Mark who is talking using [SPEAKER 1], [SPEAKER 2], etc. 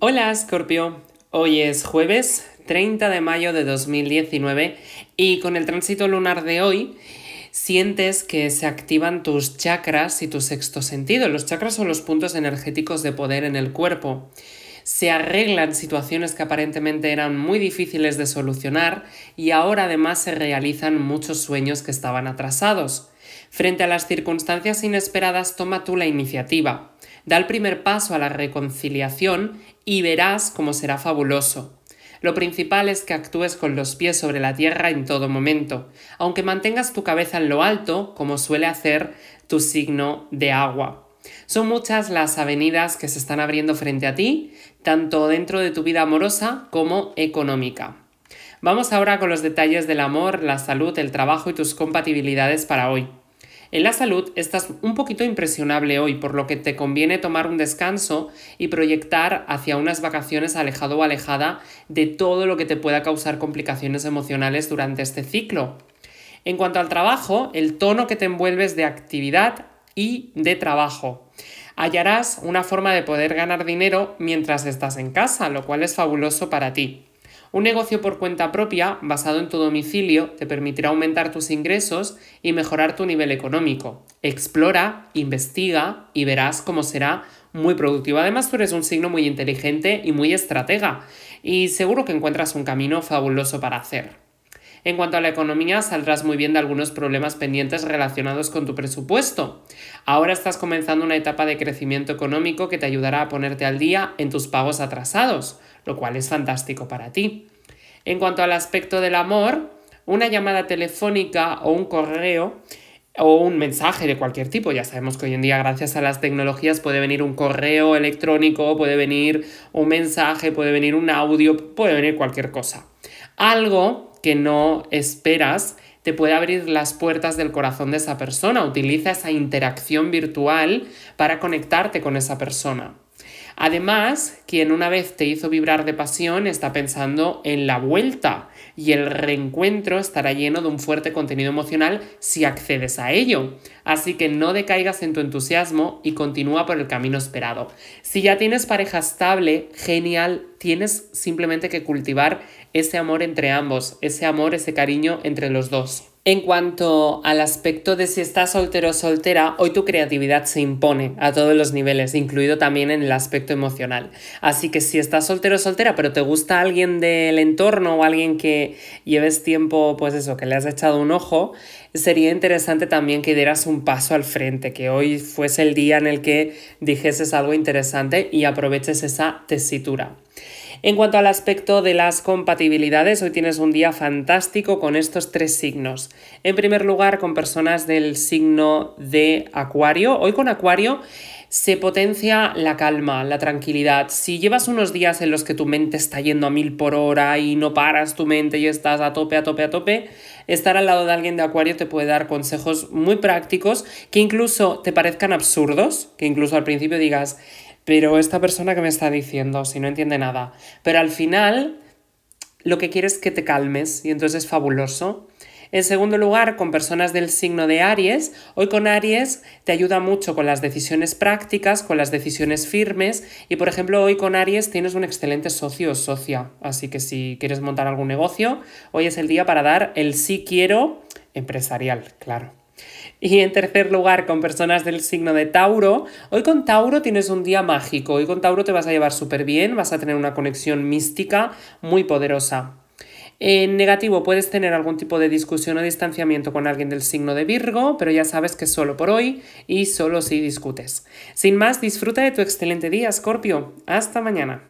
[SPEAKER 1] Hola Scorpio, hoy es jueves 30 de mayo de 2019 y con el tránsito lunar de hoy sientes que se activan tus chakras y tu sexto sentido. Los chakras son los puntos energéticos de poder en el cuerpo. Se arreglan situaciones que aparentemente eran muy difíciles de solucionar y ahora además se realizan muchos sueños que estaban atrasados. Frente a las circunstancias inesperadas, toma tú la iniciativa. Da el primer paso a la reconciliación y verás cómo será fabuloso. Lo principal es que actúes con los pies sobre la tierra en todo momento, aunque mantengas tu cabeza en lo alto, como suele hacer tu signo de agua. Son muchas las avenidas que se están abriendo frente a ti, tanto dentro de tu vida amorosa como económica. Vamos ahora con los detalles del amor, la salud, el trabajo y tus compatibilidades para hoy. En la salud estás un poquito impresionable hoy, por lo que te conviene tomar un descanso y proyectar hacia unas vacaciones alejado o alejada de todo lo que te pueda causar complicaciones emocionales durante este ciclo. En cuanto al trabajo, el tono que te envuelves de actividad y de trabajo. Hallarás una forma de poder ganar dinero mientras estás en casa, lo cual es fabuloso para ti. Un negocio por cuenta propia, basado en tu domicilio, te permitirá aumentar tus ingresos y mejorar tu nivel económico. Explora, investiga y verás cómo será muy productivo. Además, tú eres un signo muy inteligente y muy estratega y seguro que encuentras un camino fabuloso para hacer. En cuanto a la economía, saldrás muy bien de algunos problemas pendientes relacionados con tu presupuesto. Ahora estás comenzando una etapa de crecimiento económico que te ayudará a ponerte al día en tus pagos atrasados, lo cual es fantástico para ti. En cuanto al aspecto del amor, una llamada telefónica o un correo o un mensaje de cualquier tipo. Ya sabemos que hoy en día, gracias a las tecnologías, puede venir un correo electrónico, puede venir un mensaje, puede venir un audio, puede venir cualquier cosa. Algo que no esperas te puede abrir las puertas del corazón de esa persona. Utiliza esa interacción virtual para conectarte con esa persona. Además, quien una vez te hizo vibrar de pasión está pensando en la vuelta y el reencuentro estará lleno de un fuerte contenido emocional si accedes a ello. Así que no decaigas en tu entusiasmo y continúa por el camino esperado. Si ya tienes pareja estable, genial, tienes simplemente que cultivar ese amor entre ambos, ese amor, ese cariño entre los dos. En cuanto al aspecto de si estás soltero o soltera, hoy tu creatividad se impone a todos los niveles, incluido también en el aspecto emocional. Así que si estás soltero o soltera, pero te gusta alguien del entorno o alguien que lleves tiempo, pues eso, que le has echado un ojo, sería interesante también que dieras un paso al frente, que hoy fuese el día en el que dijeses algo interesante y aproveches esa tesitura. En cuanto al aspecto de las compatibilidades, hoy tienes un día fantástico con estos tres signos. En primer lugar, con personas del signo de Acuario. Hoy con Acuario se potencia la calma, la tranquilidad. Si llevas unos días en los que tu mente está yendo a mil por hora y no paras tu mente y estás a tope, a tope, a tope, estar al lado de alguien de Acuario te puede dar consejos muy prácticos que incluso te parezcan absurdos, que incluso al principio digas, pero esta persona que me está diciendo, si no entiende nada. Pero al final, lo que quiere es que te calmes y entonces es fabuloso. En segundo lugar, con personas del signo de Aries. Hoy con Aries te ayuda mucho con las decisiones prácticas, con las decisiones firmes y, por ejemplo, hoy con Aries tienes un excelente socio o socia. Así que si quieres montar algún negocio, hoy es el día para dar el sí quiero empresarial, claro. Y en tercer lugar, con personas del signo de Tauro, hoy con Tauro tienes un día mágico, hoy con Tauro te vas a llevar súper bien, vas a tener una conexión mística muy poderosa. En negativo puedes tener algún tipo de discusión o distanciamiento con alguien del signo de Virgo, pero ya sabes que solo por hoy y solo si discutes. Sin más, disfruta de tu excelente día, Scorpio. Hasta mañana.